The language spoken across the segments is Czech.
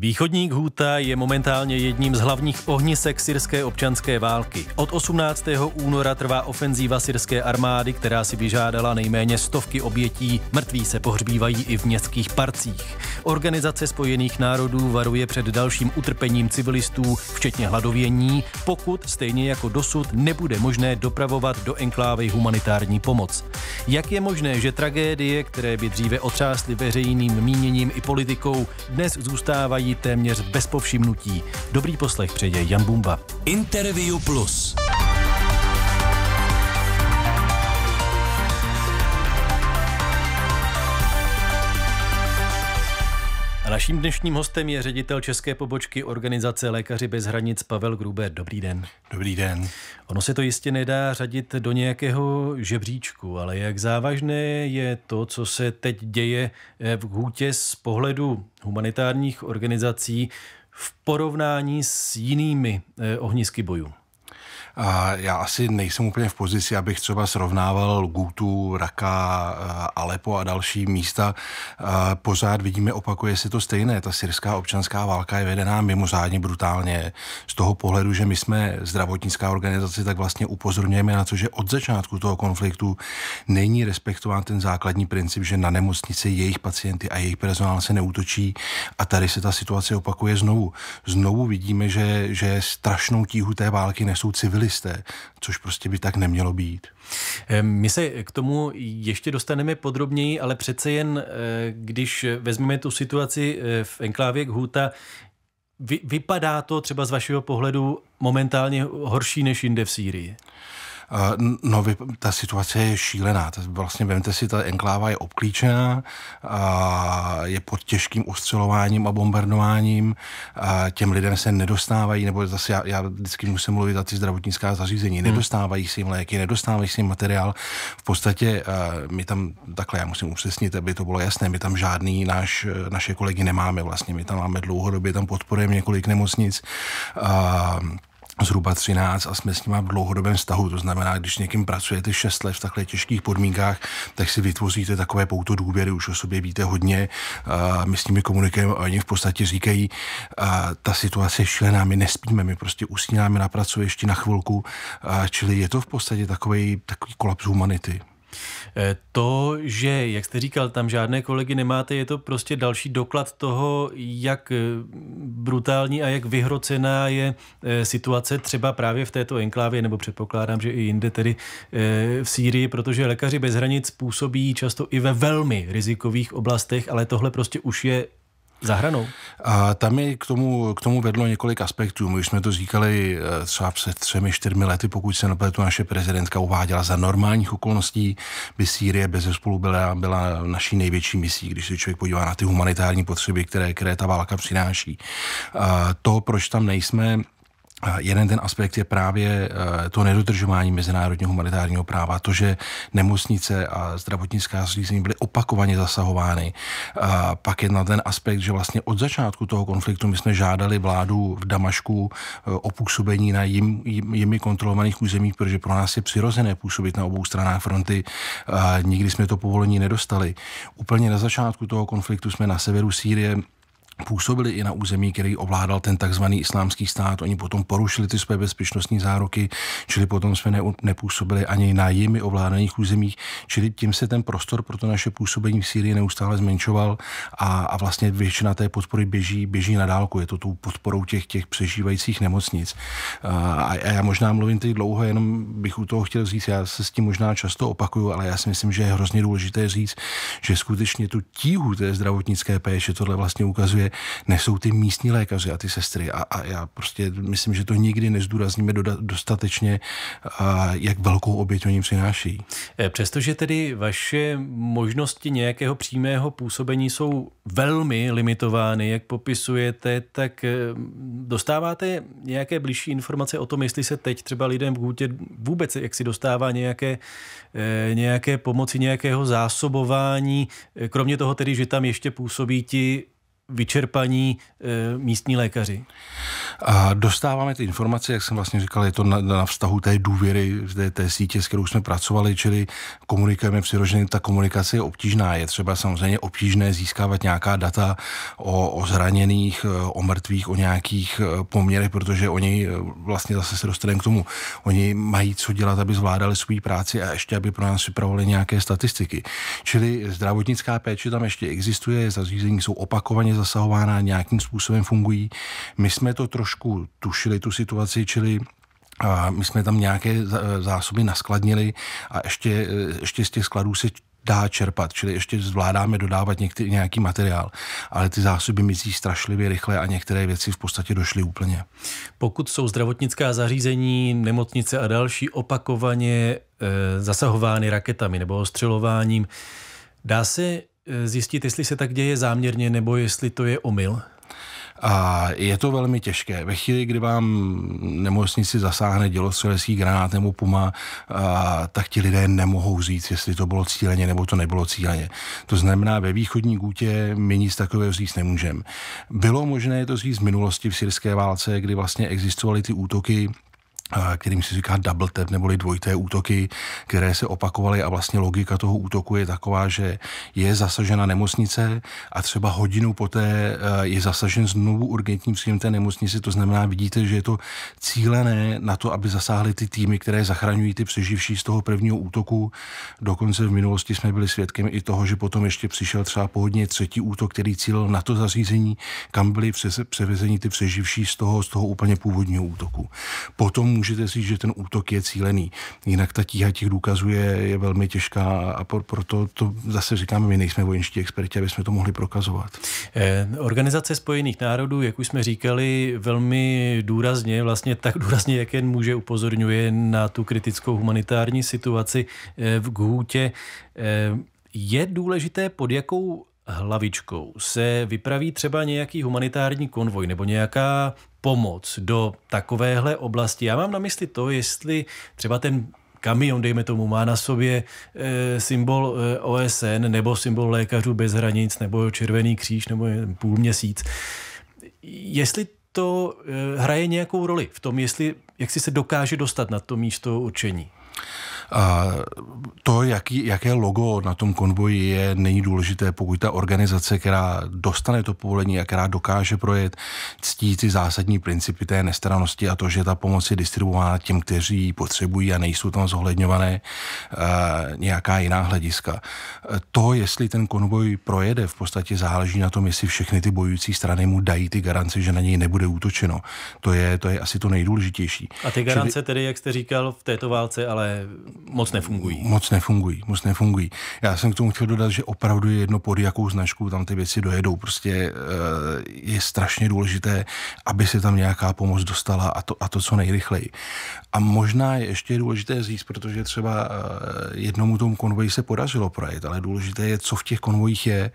Východní Ghouta je momentálně jedním z hlavních ohnisek syrské občanské války. Od 18. února trvá ofenzíva syrské armády, která si vyžádala nejméně stovky obětí. Mrtví se pohřbívají i v městských parcích. Organizace spojených národů varuje před dalším utrpením civilistů, včetně hladovění, pokud stejně jako dosud nebude možné dopravovat do enklávy humanitární pomoc. Jak je možné, že tragédie, které by dříve otřásly veřejným míněním i politikou, dnes zůstávají prochází téměř bez povšimnutí. Dobrý poslech přeje Jan Bumba. Interview Plus. A naším dnešním hostem je ředitel české pobočky organizace Lékaři bez hranic Pavel Gruber. Dobrý den. Dobrý den. Ono se to jistě nedá řadit do nějakého žebříčku, ale jak závažné je to, co se teď děje eh, v hůtě z pohledu humanitárních organizací v porovnání s jinými eh, ohnisky bojů? já asi nejsem úplně v pozici, abych třeba srovnával Gutu, Raka, eh, Alepo a další místa. Eh, pořád vidíme, opakuje se to stejné. Ta syrská občanská válka je vedená mimořádně brutálně. Z toho pohledu, že my jsme zdravotnická organizace, tak vlastně upozorňujeme na to, že od začátku toho konfliktu není respektován ten základní princip, že na nemocnici jejich pacienty a jejich personál se neútočí a tady se ta situace opakuje znovu. Znovu vidíme, že, že strašnou tíhu té války nesou civili fotbalisté, což prostě by tak nemělo být. My se k tomu ještě dostaneme podrobněji, ale přece jen, eh, když vezmeme tu situaci eh, v enklávě Ghuta, vy, vypadá to třeba z vašeho pohledu momentálně horší než jinde v Sýrii? No, vy, ta situace je šílená. Vlastně, vemte si, ta enkláva je obklíčená, je pod těžkým ostřelováním a bombardováním, těm lidem se nedostávají, nebo zase já, já vždycky musím mluvit za ty zdravotnická zařízení, hmm. nedostávají si jim léky, nedostávají si jim materiál. V podstatě eh, my tam, takhle já musím upřesnit, aby to bylo jasné, my tam žádný náš, eh, naše kolegy nemáme vlastně, my tam máme dlouhodobě, tam podporujeme několik nemocnic. A, zhruba 13 a jsme s nima v dlouhodobém vztahu. To znamená, když s někým pracujete 6 let v takhle těžkých podmínkách, tak si vytvoříte takové pouto důvěry, už o sobě víte hodně. A my s nimi komunikujeme a oni v podstatě říkají, a ta situace je šílená, my nespíme, my prostě usínáme na pracovišti na chvilku, a čili je to v podstatě takový, takový kolaps humanity. Eh, to, že, jak jste říkal, tam žádné kolegy nemáte, je to prostě další doklad toho, jak eh, brutální a jak vyhrocená je eh, situace třeba právě v této enklávě, nebo předpokládám, že i jinde, tedy v Sýrii, protože lékaři bez hranic působí často i ve velmi rizikových oblastech, ale tohle prostě už je za hranou? A tam je k tomu, k tomu vedlo několik aspektů. My jsme to říkali eh, třeba před třemi, čtyřmi lety, pokud se nepletu, naše prezidentka uváděla za normálních okolností, by Sýrie bez spolu byla, byla naší největší misí, když se člověk podívá na ty humanitární potřeby, které, které ta válka přináší. A to, proč tam nejsme, Eh, jeden ten aspekt je právě eh, to nedodržování mezinárodního humanitárního práva, to, že nemocnice a zdravotnická zařízení byly opakovaně zasahovány. A eh, pak je na ten aspekt, že vlastně od začátku toho konfliktu my jsme žádali vládu v Damašku o působení na jim, jimi kontrolovaných územích, protože pro nás je přirozené působit na obou stranách fronty. A nikdy jsme to povolení nedostali. Úplně na začátku toho konfliktu jsme na severu Sýrie působili i na území, který ovládal ten takzvaný islámský stát. Oni potom porušili ty své bezpečnostní zároky, čili potom jsme ne, nepůsobili ani na jimi ovládaných územích, čili tím se ten prostor pro to naše působení v Sýrii neustále zmenšoval a, a vlastně většina té podpory běží, běží na dálku. Je to tou podporou těch, těch přežívajících nemocnic. A, a já možná mluvím teď dlouho, jenom bych u toho chtěl říct, já se s tím možná často opakuju, ale já si myslím, že je hrozně důležité říct, že skutečně tu tíhu té zdravotnické péče tohle vlastně ukazuje, nesou ty místní lékaři a ty sestry. A, a já prostě myslím, že to nikdy nezdůrazníme dostatečně, a jak velkou oběť oni přináší. E, přestože tedy vaše možnosti nějakého přímého působení jsou velmi limitovány, jak popisujete, tak e, dostáváte nějaké blížší informace o tom, jestli se teď třeba lidem v Hůtě vůbec jak si dostává nějaké, e, nějaké pomoci, nějakého zásobování, kromě toho tedy, že tam ještě působí ti vyčerpaní eh, místní lékaři? A dostáváme ty informace, jak jsem vlastně říkal, je to na, na vztahu té důvěry, té, té sítě, s kterou jsme pracovali, čili komunikujeme přirozeně, ta komunikace je obtížná. Je třeba samozřejmě obtížné získávat nějaká data o, o zraněných, o mrtvých, o nějakých eh, poměrech, protože oni eh, vlastně zase se dostaneme k tomu, oni mají co dělat, aby zvládali svou práci a ještě, aby pro nás připravovali nějaké statistiky. Čili zdravotnická péče tam ještě existuje, zařízení jsou opakovaně zasahována, nějakým způsobem fungují. My jsme to trošku trošku tušili tu situaci, čili a my jsme tam nějaké zásoby naskladnili a ještě, ještě z těch skladů se dá čerpat, čili ještě zvládáme dodávat některý, nějaký materiál, ale ty zásoby mizí strašlivě rychle a některé věci v podstatě došly úplně. Pokud jsou zdravotnická zařízení, nemocnice a další opakovaně e, zasahovány raketami nebo ostřelováním, dá se e, zjistit, jestli se tak děje záměrně nebo jestli to je omyl? A je to velmi těžké. Ve chvíli, kdy vám nemocnici zasáhne dělostřelecký granát nebo puma, a, tak ti lidé nemohou říct, jestli to bylo cíleně nebo to nebylo cíleně. To znamená, ve východní gůtě my nic takového říct nemůžeme. Bylo možné to říct v minulosti v syrské válce, kdy vlastně existovaly ty útoky kterým se říká double tap neboli dvojité útoky, které se opakovaly a vlastně logika toho útoku je taková, že je zasažena nemocnice a třeba hodinu poté e, je zasažen znovu urgentním příjem té nemocnice. to znamená, vidíte, že je to cílené na to, aby zasáhly ty týmy, které zachraňují ty přeživší z toho prvního útoku. Dokonce v minulosti jsme byli svědkem i toho, že potom ještě přišel třeba pohodně třetí útok, který cílil na to zařízení, kam byly převezeni ty přeživší z toho, z toho úplně původního útoku. Potom můžete říct, že ten útok je cílený. Jinak ta tíha těch důkazů je, je velmi těžká a proto to zase říkáme, my nejsme vojenští experti, aby jsme to mohli prokazovat. Eh, Organizace spojených národů, jak už jsme říkali, velmi důrazně, vlastně tak důrazně, jak jen může, upozorňuje na tu kritickou humanitární situaci eh, v Ghutě. Eh, je důležité, pod jakou hlavičkou se vypraví třeba nějaký humanitární konvoj nebo nějaká pomoc do takovéhle oblasti. Já mám na mysli to, jestli třeba ten kamion, dejme tomu, má na sobě e, symbol e, eh, OSN nebo symbol lékařů bez hranic nebo červený kříž nebo půl měsíc. Jestli to e, hraje nějakou roli v tom, jestli jak si se dokáže dostat na to místo určení. A to, jaký, jaké logo na tom konvoji je, není důležité, pokud ta organizace, která dostane to povolení a která dokáže projet, ctí ty zásadní principy té nestranosti a to, že ta pomoc je distribuována těm, kteří ji potřebují a nejsou tam zohledňované eh, nějaká jiná hlediska. To, jestli ten konvoj projede, v podstatě záleží na tom, jestli všechny ty bojující strany mu dají ty garance, že na něj nebude útočeno. To je, to je asi to nejdůležitější. A ty garance Čili... tedy, jak jste říkal, v této válce ale moc nefungují. Moc nefungují, moc nefungují. Já jsem k tomu chtěl dodat, že opravdu je jedno pod jakou značku tam ty věci dojedou. Prostě eh, je strašně důležité, aby se tam nějaká pomoc dostala a to, a to co nejrychleji. A možná je ještě důležité říct, protože třeba eh, jednomu tomu konvoji se podařilo projet, ale důležité je, co v těch konvojích je,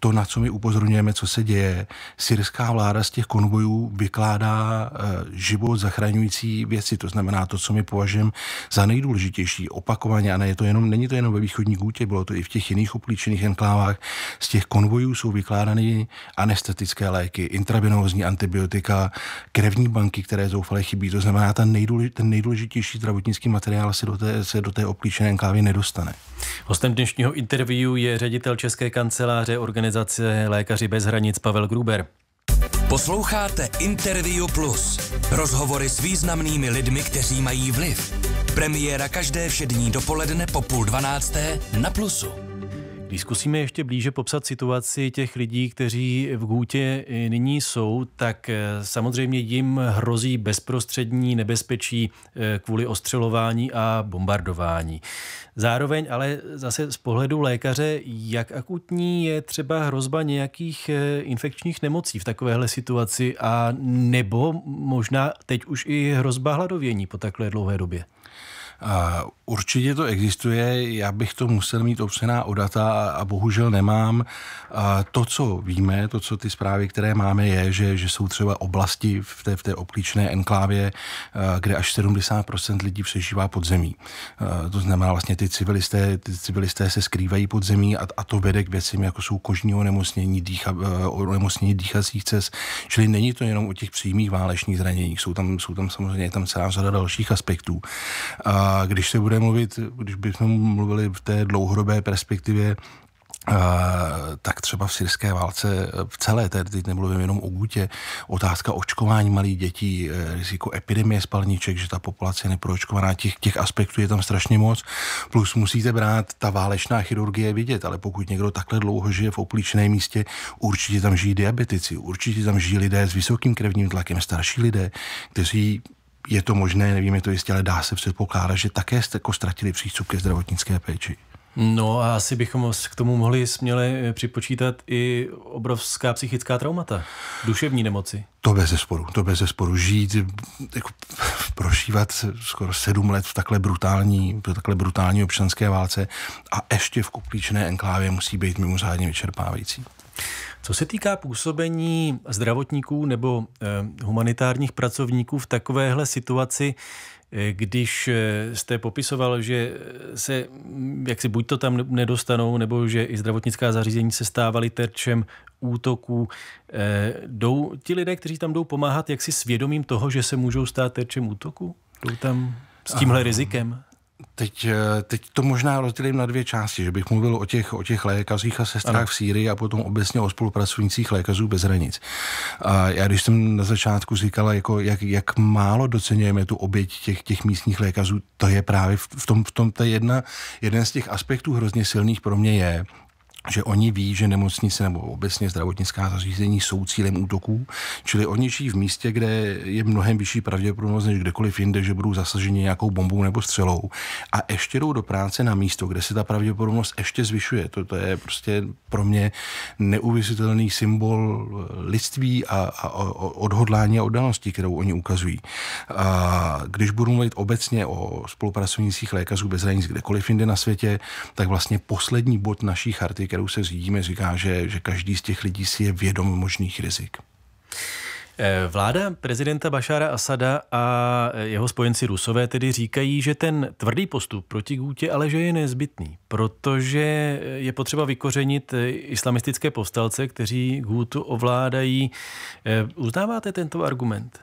to, na co my upozorňujeme, co se děje. Syrská vláda z těch konvojů vykládá eh, život zachraňující věci, to znamená to, co my považujeme za nejdůležitější opakovaně, a ne, je to jenom, není to jenom ve východní Gútě, bylo to i v těch jiných oplíčených enklávách. Z těch konvojů jsou vykládány anestetické léky, intravenózní antibiotika, krevní banky, které zoufale chybí. To znamená, ten, nejdůlež, ten nejdůležitější zdravotnický materiál se do té, se do té oplíčené enklávy nedostane. Hostem dnešního interview je ředitel České kanceláře organizace Lékaři bez hranic Pavel Gruber. Posloucháte Interview Plus. Rozhovory s významnými lidmi, kteří mají vliv. Premiéra každé všední dopoledne po půl dvanácté na Plusu. Když zkusíme ještě blíže popsat situaci těch lidí, kteří v Gůtě nyní jsou, tak eh, samozřejmě jim hrozí bezprostřední nebezpečí eh, kvůli ostřelování a bombardování. Zároveň ale zase z pohledu lékaře, jak akutní je třeba hrozba nějakých eh, infekčních nemocí v takovéhle situaci a nebo možná teď už i hrozba hladovění po takhle dlouhé době? uh, Určitě to existuje, já bych to musel mít opřená o data a bohužel nemám. A to, co víme, to, co ty zprávy, které máme, je, že, že jsou třeba oblasti v té, v té obklíčné enklávě, kde až 70% lidí přežívá pod zemí. A to znamená vlastně ty civilisté, ty civilisté se skrývají pod zemí a, a to vede k věcím, jako jsou kožní onemocnění, dýcha, e, onemocnění dýchacích cest. Čili není to jenom o těch přímých válečných zraněních, jsou tam, jsou tam samozřejmě tam celá řada dalších aspektů. A když se bude bude mluvit, když bychom mluvili v té dlouhodobé perspektivě, tak třeba v syrské válce v celé té, teď nemluvím jenom o Gutě, otázka očkování malých dětí, e, riziko epidemie spalniček, že ta populace je neproočkovaná, těch, těch aspektů je tam strašně moc, plus musíte brát ta válečná chirurgie vidět, ale pokud někdo takhle dlouho žije v opličné místě, určitě tam žijí diabetici, určitě tam žijí lidé s vysokým krevním tlakem, starší lidé, kteří je to možné, nevím, je to jistě, ale dá se předpokládat, že také jste jako ztratili přístup ke zdravotnické péči. No a asi bychom k tomu mohli směle eh, připočítat i obrovská psychická traumata, duševní nemoci. To bez zesporu, to bez zesporu. Žít, jako, prožívat skoro sedm let v takhle brutální, v takhle brutální občanské válce a ještě v kuklíčné enklávě musí být mimořádně vyčerpávající. Co se týká působení zdravotníků nebo eh, humanitárních pracovníků v takovéhle situaci, eh, když eh, jste popisoval, že se mm, jak si buď to tam nedostanou, nebo že i zdravotnická zařízení se stávaly terčem útoků, jdou ti lidé, kteří tam jdou pomáhat, jak si svědomím toho, že se můžou stát terčem útoku? Jdou tam s tímhle rizikem? Teď, eh, teď to možná rozdělím na dvě části, že bych mluvil o těch, o těch lékařích a sestrách ano. v Sýrii a potom obecně o spolupracujících lékařů bez hranic. A já když jsem na začátku říkala, jako, jak, jak málo docenujeme tu oběť těch, těch místních lékařů, to je právě v tom, v tom ta jedna, jeden z těch aspektů hrozně silných pro mě je, že oni ví, že nemocnice nebo obecně zdravotnická zařízení jsou cílem útoků, čili oni žijí v místě, kde je mnohem vyšší pravděpodobnost než kdekoliv jinde, že budou zasaženi nějakou bombou nebo střelou. A ještě jdou do práce na místo, kde se ta pravděpodobnost ještě zvyšuje. To, to je prostě pro mě neuvěřitelný symbol lidství a, a, a odhodlání a oddanosti, kterou oni ukazují. A když budu mluvit obecně o spolupracovnících lékařů bez hranic kdekoliv jinde na světě, tak vlastně poslední bod naší charty, kterou se řídíme, říká, že, že každý z těch lidí si je vědom možných rizik. Eh, vláda prezidenta Bašára Asada a jeho spojenci Rusové tedy říkají, že ten tvrdý postup proti Gůtě ale že je nezbytný, protože je potřeba vykořenit eh, islamistické povstalce, kteří Gůtu ovládají. Eh, uznáváte tento argument?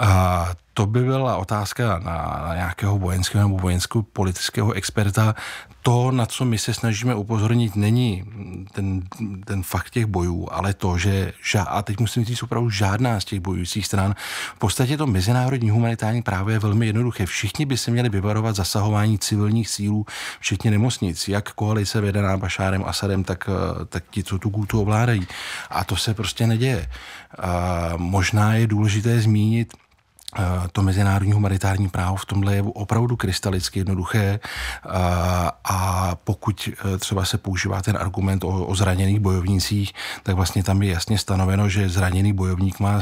A to by byla otázka na, na nějakého vojenského nebo vojenského politického experta. To, na co my se snažíme upozornit, není ten, ten fakt těch bojů, ale to, že, ža- a teď musím říct opravdu žádná z těch bojujících stran, v podstatě to mezinárodní humanitární právo je velmi jednoduché. Všichni by se měli vyvarovat zasahování civilních sílů, včetně nemocnic, jak koalice vedená Bašárem Asadem, tak, tak ti, co tu kultu ovládají. A to se prostě neděje. A možná je důležité zmínit, Eh, to mezinárodní humanitární právo v tomhle je opravdu krystalicky jednoduché eh, a pokud eh, třeba se používá ten argument o, o zraněných bojovnících, tak vlastně tam je jasně stanoveno, že zraněný bojovník má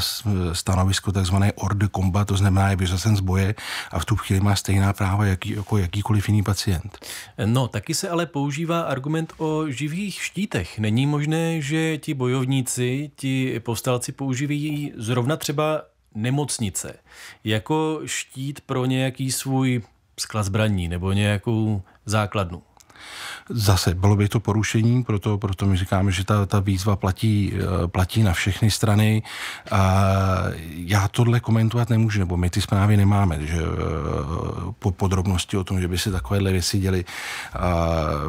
stanovisko takzvané orde komba, to znamená je vyřazen z boje a v tu chvíli má stejná práva jaký, jako jakýkoliv jiný pacient. No, taky se ale používá argument o živých štítech. Není možné, že ti bojovníci, ti povstalci používají zrovna třeba nemocnice jako štít pro nějaký svůj sklad zbraní nebo nějakou základnu. Zase bylo by to porušení, proto, proto my říkáme, že ta, ta výzva platí, eh, platí na všechny strany. A já tohle komentovat nemůžu, nebo my ty zprávy nemáme, že eh, po podrobnosti o tom, že by se takovéhle věci děly.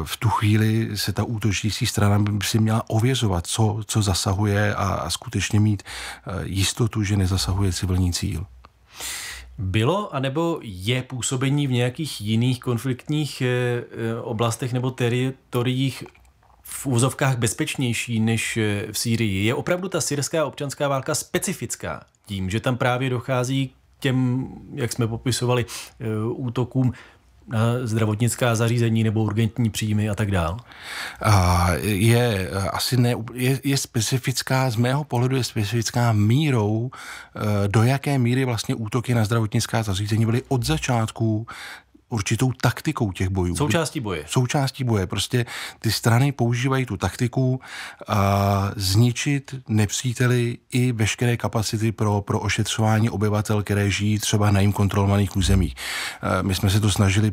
V tu chvíli se ta útočící strana by si měla ověřovat, co, co zasahuje a, a skutečně mít eh, jistotu, že nezasahuje civilní cíl. Bylo anebo je působení v nějakých jiných konfliktních eh, eh, oblastech nebo teritoriích v úzovkách bezpečnější než eh, v Sýrii? Je opravdu ta syrská občanská válka specifická tím, že tam právě dochází k těm, jak jsme popisovali, útokům na zdravotnická zařízení nebo urgentní příjmy a tak dál? Je eh, asi ne, je, je specifická, z mého pohledu je specifická mírou, eh, do jaké míry vlastně útoky na zdravotnická zařízení byly od začátku určitou taktikou těch bojů. Součástí boje. Součástí boje. Prostě ty strany používají tu taktiku a zničit nepříteli i veškeré kapacity pro, pro ošetřování obyvatel, které žijí třeba na jim kontrolovaných územích. My jsme se to snažili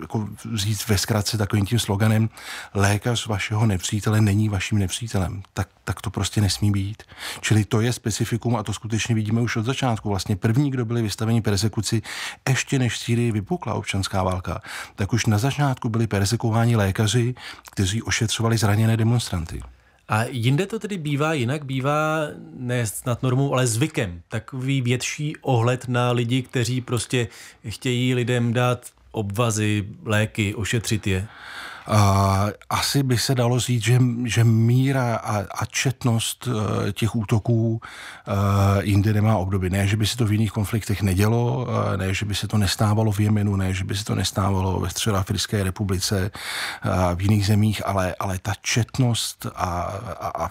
jako říct ve zkratce takovým tím sloganem lékař vašeho nepřítele není vaším nepřítelem. Tak, tak to prostě nesmí být. Čili to je specifikum a to skutečně vidíme už od začátku. Vlastně první, kdo byli vystaveni persekuci, ještě než Sýrii vypukla občan občanská válka, tak už na začátku byli persekováni lékaři, kteří ošetřovali zraněné demonstranty. A jinde to tedy bývá jinak, bývá ne snad normou, ale zvykem. Takový větší ohled na lidi, kteří prostě chtějí lidem dát obvazy, léky, ošetřit je asi by se dalo říct, že, že míra a, a četnost eh, těch útoků eh, jinde nemá období. Ne, že by se to v jiných konfliktech nedělo, eh, ne, že by se to nestávalo v Jemenu, ne, že by se to nestávalo ve Středoafrické republice, v jiných zemích, ale, ale ta četnost a, a, a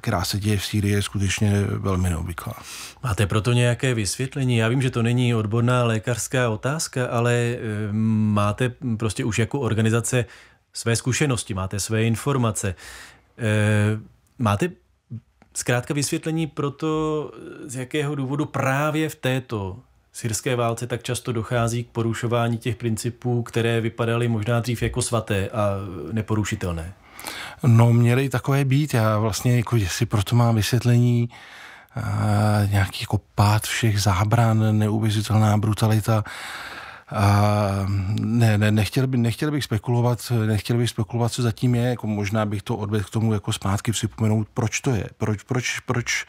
která se děje v Sýrii, je skutečně velmi neobvyklá. Máte proto nějaké vysvětlení? Já vím, že to není odborná lékařská otázka, ale máte prostě už jako organizace své zkušenosti, máte své informace. Eh, máte zkrátka vysvětlení pro to, z jakého důvodu právě v této syrské válce tak často dochází k porušování těch principů, které vypadaly možná dřív jako svaté a neporušitelné? No, měly takové být. Já vlastně, jako jestli proto mám vysvětlení, eh, nějaký jako pád všech zábran, neuvěřitelná brutalita, a ne, ne, nechtěl, by, nechtěl bych spekulovat, nechtěl bych spekulovat, co zatím je, jako možná bych to odvedl k tomu jako zpátky připomenout, proč to je, proč, proč, proč,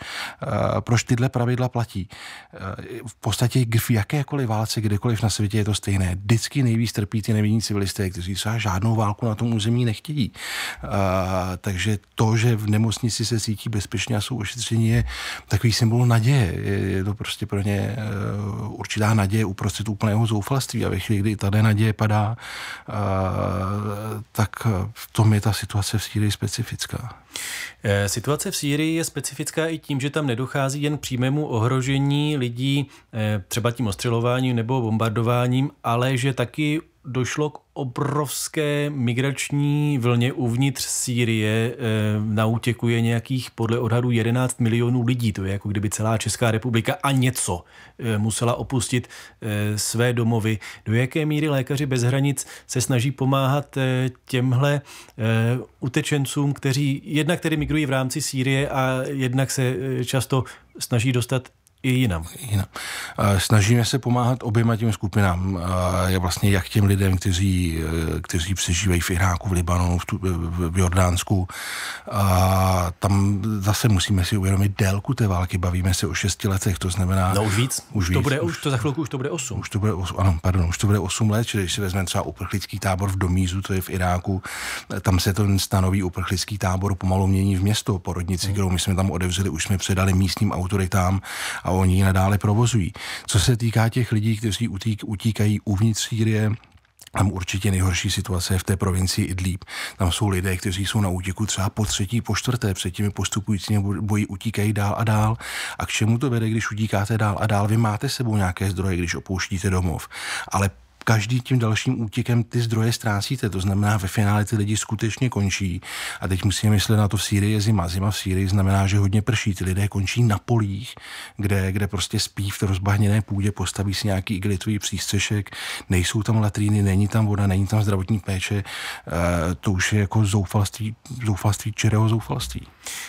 uh, proč tyhle pravidla platí. Uh, v podstatě v jakékoliv válce, kdekoliv na světě je to stejné. Vždycky nejvíc trpí ty nevinní civilisté, kteří se žádnou válku na tom území nechtějí. Uh, takže to, že v nemocnici se cítí bezpečně a jsou ošetření, je takový symbol naděje. Je, je to prostě pro ně e, určitá naděje uprostřed úplného zoufalství manželství a ve chvíli, kdy tady naděje padá, eh, tak v tom je ta situace v Sýrii specifická. Eh, situace v Sýrii je specifická i tím, že tam nedochází jen k přímému ohrožení lidí eh, třeba tím ostřelováním nebo bombardováním, ale že taky došlo k obrovské migrační vlně uvnitř Sýrie. Eh, na útěku je nějakých podle odhadu 11 milionů lidí. To je jako kdyby celá Česká republika a něco musela opustit své domovy. Do jaké míry lékaři bez hranic se snaží pomáhat těmhle utečencům, kteří je jednak tedy migrují v rámci Sýrie a jednak se eh, často snaží dostat i jinam. jinam. Snažíme se pomáhat oběma těm skupinám. Je vlastně jak těm lidem, kteří, eh, kteří přežívají v Iráku, v Libanonu, v Jordánsku. A tam zase musíme si uvědomit délku té války. Bavíme se o šesti letech, to znamená... No už víc. Už, víc, to bude, už to za chvilku už to bude osm. Už to bude osm, ano, pardon, už to bude osm let, čili když si vezmeme třeba uprchlický tábor v Domízu, to je v Iráku, tam se ten stanový uprchlický tábor pomalu mění v město, porodnici, hmm. kterou my jsme tam odevřeli, už jsme předali místním autoritám a oni ji nadále provozují. Co se týká těch lidí, kteří utík, utíkají uvnitř Sýrie, tam určitě nejhorší situace je v té provincii Idlib. Tam jsou lidé, kteří jsou na útěku třeba po třetí, po čtvrté, před těmi postupujícími boji utíkají dál a dál. A k čemu to vede, když utíkáte dál a dál? Vy máte sebou nějaké zdroje, když opouštíte domov. Ale každý tím dalším útěkem ty zdroje ztrácíte. To znamená, ve finále ty lidi skutečně končí. A teď musíme myslet na to, v Sýrii je zima. Zima v Sýrii znamená, že hodně prší. Ty lidé končí na polích, kde, kde prostě spí v té rozbahněné půdě, postaví si nějaký iglitový přístřešek, nejsou tam latríny, není tam voda, není tam zdravotní péče. E, to už je jako zoufalství, zoufalství čirého zoufalství.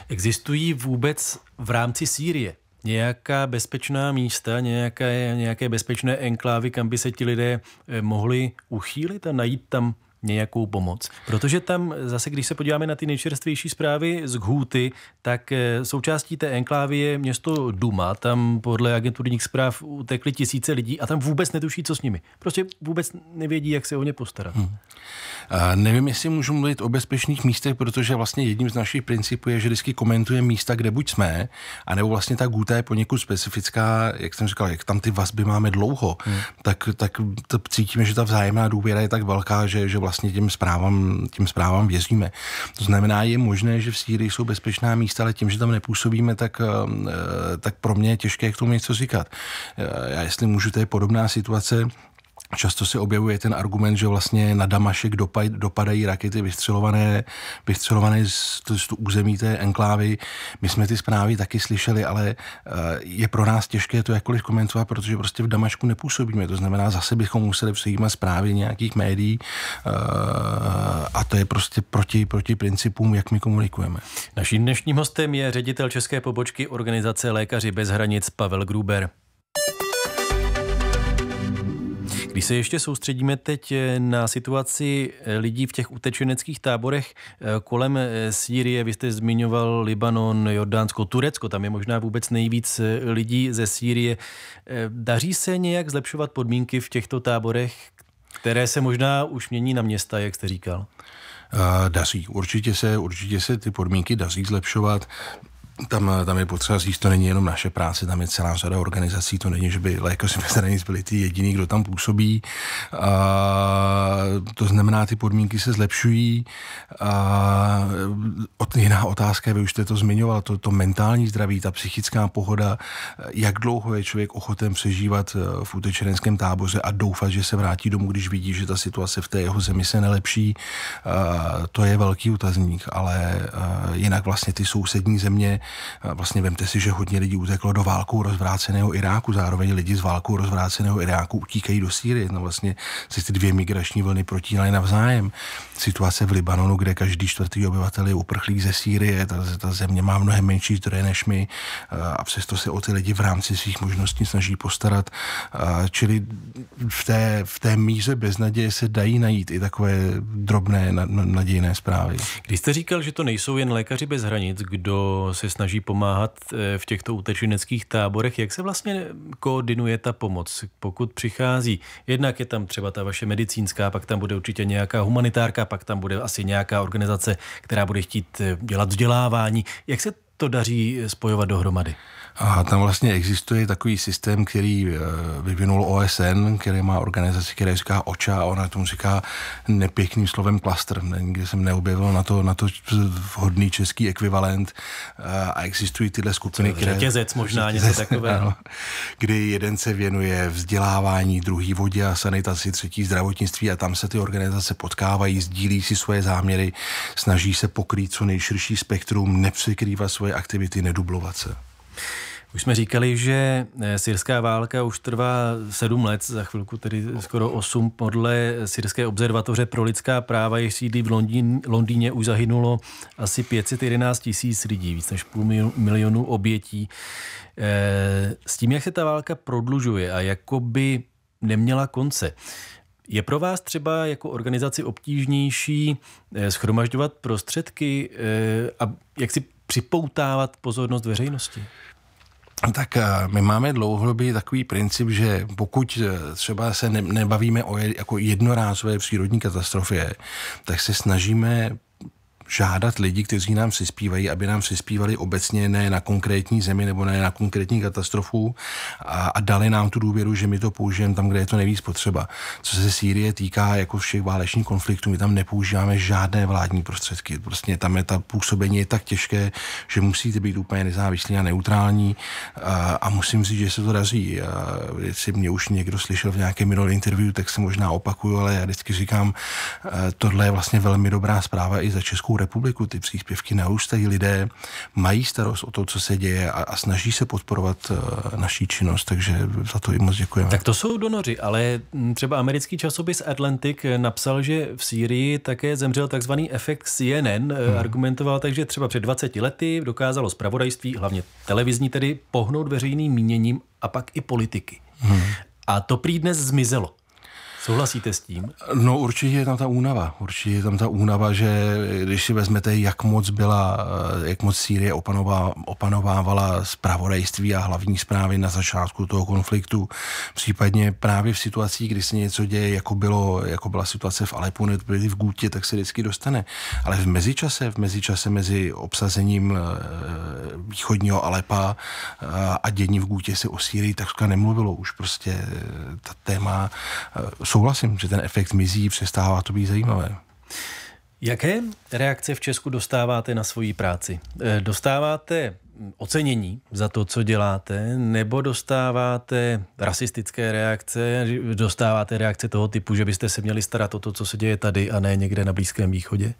Existují vůbec v rámci Sýrie nějaká bezpečná místa, nějaké, nějaké bezpečné enklávy, kam by se ti lidé eh, mohli uchýlit a najít tam nějakou pomoc. Protože tam zase, když se podíváme na ty nejčerstvější zprávy z Ghouty, tak eh, součástí té enklávy je město Duma. Tam podle agenturních zpráv utekly tisíce lidí a tam vůbec netuší, co s nimi. Prostě vůbec nevědí, jak se o ně postarat. Hmm. A nevím, jestli můžu mluvit o bezpečných místech, protože vlastně jedním z našich principů je, že vždycky komentuje místa, kde buď jsme, anebo vlastně ta Ghouta je poněkud specifická, jak jsem říkal, jak tam ty vazby máme dlouho, hmm. tak, tak to cítíme, že ta vzájemná důvěra je tak velká, že, že vlastně vlastně těm zprávám, těm zprávám věříme. To znamená, je možné, že v Sýrii jsou bezpečná místa, ale tím, že tam nepůsobíme, tak, eh, tak pro mě je těžké k tomu něco říkat. Eh, já jestli můžu, to je podobná situace Často se objevuje ten argument, že vlastně na Damašek dopad, dopadají rakety vystřelované, vystřelované z, z, z území té enklávy. My jsme ty zprávy taky slyšeli, ale eh, je pro nás těžké to jakkoliv komentovat, protože prostě v Damašku nepůsobíme. To znamená, zase bychom museli přijímat zprávy nějakých médií eh, a to je prostě proti, proti principům, jak my komunikujeme. Naším dnešním hostem je ředitel České pobočky organizace Lékaři bez hranic Pavel Gruber. Když se ještě soustředíme teď eh, na situaci eh, lidí v těch utečeneckých táborech eh, kolem Sýrie, vy jste zmiňoval Libanon, Jordánsko, Turecko, tam je možná vůbec nejvíc lidí ze Sýrie. Daří se nějak zlepšovat podmínky v těchto táborech, které se možná už mění na města, jak jste říkal? Daří. Určitě se, určitě se ty podmínky daří zlepšovat tam, eh, tam je potřeba říct, to není jenom naše práce, tam je celá řada organizací, to není, že by lékaři bez hranic byli ty jediný, kdo tam působí. A, to znamená, ty podmínky se zlepšují. A, eh, od, jiná otázka, vy už jste to zmiňoval, to, to mentální zdraví, ta psychická pohoda, jak dlouho je člověk ochoten přežívat eh, v utečeneckém táboře a doufat, že se vrátí domů, když vidí, že ta situace v té jeho zemi se nelepší. A, to je velký utazník, ale a, jinak vlastně ty sousední země, Vlastně vemte si, že hodně lidí uteklo do válku rozvráceného Iráku, zároveň lidi z válku rozvráceného Iráku utíkají do Sýrie. No vlastně si ty dvě migrační vlny protínaly navzájem. Situace v Libanonu, kde každý čtvrtý obyvatel je uprchlík ze Sýrie, ta, ta země má mnohem menší zdroje než my a přesto se o ty lidi v rámci svých možností snaží postarat. Čili v té, v té míře beznaděje se dají najít i takové drobné nadějné zprávy. Když jste říkal, že to nejsou jen lékaři bez hranic, kdo se snaží pomáhat eh, v těchto utečeneckých táborech. Jak se vlastně koordinuje ta pomoc, pokud přichází? Jednak je tam třeba ta vaše medicínská, pak tam bude určitě nějaká humanitárka, pak tam bude asi nějaká organizace, která bude chtít eh, dělat vzdělávání. Jak se to daří eh, spojovat dohromady? A tam vlastně existuje takový systém, který eh, vyvinul OSN, který má organizaci, která říká OČA a ona tomu říká nepěkným slovem klaster. Nikdy jsem neobjevil na to, na to vhodný český ekvivalent eh, a existují tyhle skupiny, které... Řetězec možná, řetězec, něco takového. Kdy jeden se věnuje vzdělávání, druhý vodě a sanitaci, třetí zdravotnictví a tam se ty organizace potkávají, sdílí si svoje záměry, snaží se pokrýt co nejširší spektrum, nepřekrývat svoje aktivity, nedublovat se. Už jsme říkali, že eh, syrská válka už trvá sedm let, za chvilku tedy skoro osm, podle eh, syrské observatoře pro lidská práva, jež sídlí v Londýn, Londýně, už zahynulo asi 511 tisíc lidí, víc než půl milionu obětí. Eh, s tím, jak se ta válka prodlužuje a jakoby neměla konce, je pro vás třeba jako organizaci obtížnější schromažďovat prostředky a jak si připoutávat pozornost veřejnosti? tak eh, my máme dlouhodobý takový princip, že pokud eh, třeba se nebavíme o jako jednorázové přírodní katastrofě, tak se snažíme žádat lidi, kteří nám přispívají, aby nám přispívali obecně ne na konkrétní zemi nebo ne na konkrétní katastrofu a, a dali nám tu důvěru, že my to použijeme tam, kde je to nejvíc potřeba. Co se Sýrie týká jako všech válečných konfliktů, my tam nepoužíváme žádné vládní prostředky. Prostě tam je ta působení je tak těžké, že musíte být úplně nezávislí a neutrální a, a musím říct, že se to daří. A, jestli mě už někdo slyšel v nějakém minulém interview, tak se možná opakuju, ale já vždycky říkám, tohle je vlastně velmi dobrá zpráva i za Českou republiku. Ty příspěvky neustají lidé mají starost o to, co se děje a, a snaží se podporovat eh, naší činnost, takže za to jim moc děkujeme. Tak to jsou donoři, ale mm, třeba americký časopis Atlantic napsal, že v Sýrii také zemřel takzvaný efekt CNN, eh, hmm. argumentoval tak, že třeba před 20 lety dokázalo zpravodajství, hlavně televizní tedy, pohnout veřejným míněním a pak i politiky. Hmm. A to prý dnes zmizelo. Souhlasíte s tím? No určitě je tam ta únava. Určitě je tam ta únava, že když si vezmete, jak moc byla, eh, jak moc Sýrie opanová, opanovávala zpravodajství a hlavní zprávy na začátku toho konfliktu, případně právě v situacích, kdy se něco děje, jako, bylo, jako byla situace v Alepu byli v Gútě, tak se vždycky dostane. Ale v mezičase, v mezičase mezi obsazením eh, východního Alepa eh, a dění v Gútě se o Sýrii takřka nemluvilo. Už prostě ta téma jsou souhlasím, že ten efekt mizí, přestává to být zajímavé. Jaké reakce v Česku dostáváte na svoji práci? Eh, dostáváte ocenění za to, co děláte, nebo dostáváte rasistické reakce, dostáváte reakce toho typu, že byste se měli starat o to, co se děje tady a ne někde na Blízkém východě?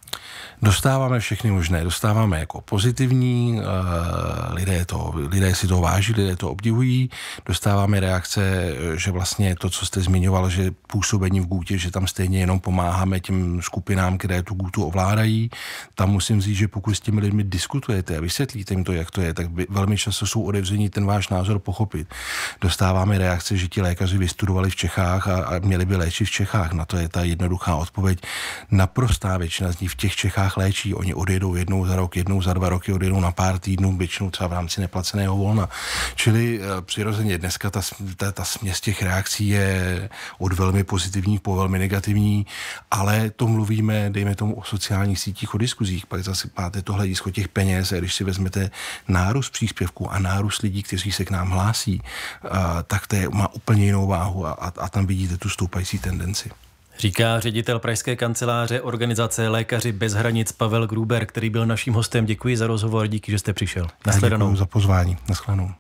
Dostáváme všechny možné. Dostáváme jako pozitivní, eh, lidé, to, lidé si to váží, lidé to obdivují. Dostáváme reakce, eh, že vlastně to, co jste zmiňoval, že působení v Gůtě, že tam stejně jenom pomáháme těm skupinám, které tu Gůtu ovládají. Tam musím říct, že pokud s těmi lidmi diskutujete a vysvětlíte jim to, jak to je, neděje, tak by velmi často jsou odevření ten váš názor pochopit. Dostáváme reakce, že ti lékaři vystudovali v Čechách a, a měli by léčit v Čechách. Na to je ta jednoduchá odpověď. Naprostá většina z nich v těch Čechách léčí. Oni odjedou jednou za rok, jednou za dva roky, odjedou na pár týdnů, většinou třeba v rámci neplaceného volna. Čili eh, přirozeně dneska ta, ta, ta směs těch reakcí je od velmi pozitivních po velmi negativní, ale to mluvíme, dejme tomu, o sociálních sítích, o diskuzích. Pak zase máte to hledisko těch peněz, a když si vezmete na nárůst příspěvků a nárůst lidí, kteří se k nám hlásí, tak to je, má úplně jinou váhu a, a, tam vidíte tu stoupající tendenci. Říká ředitel Pražské kanceláře organizace Lékaři bez hranic Pavel Gruber, který byl naším hostem. Děkuji za rozhovor, díky, že jste přišel. Nasledanou. Děkuji za pozvání. Naschledanou.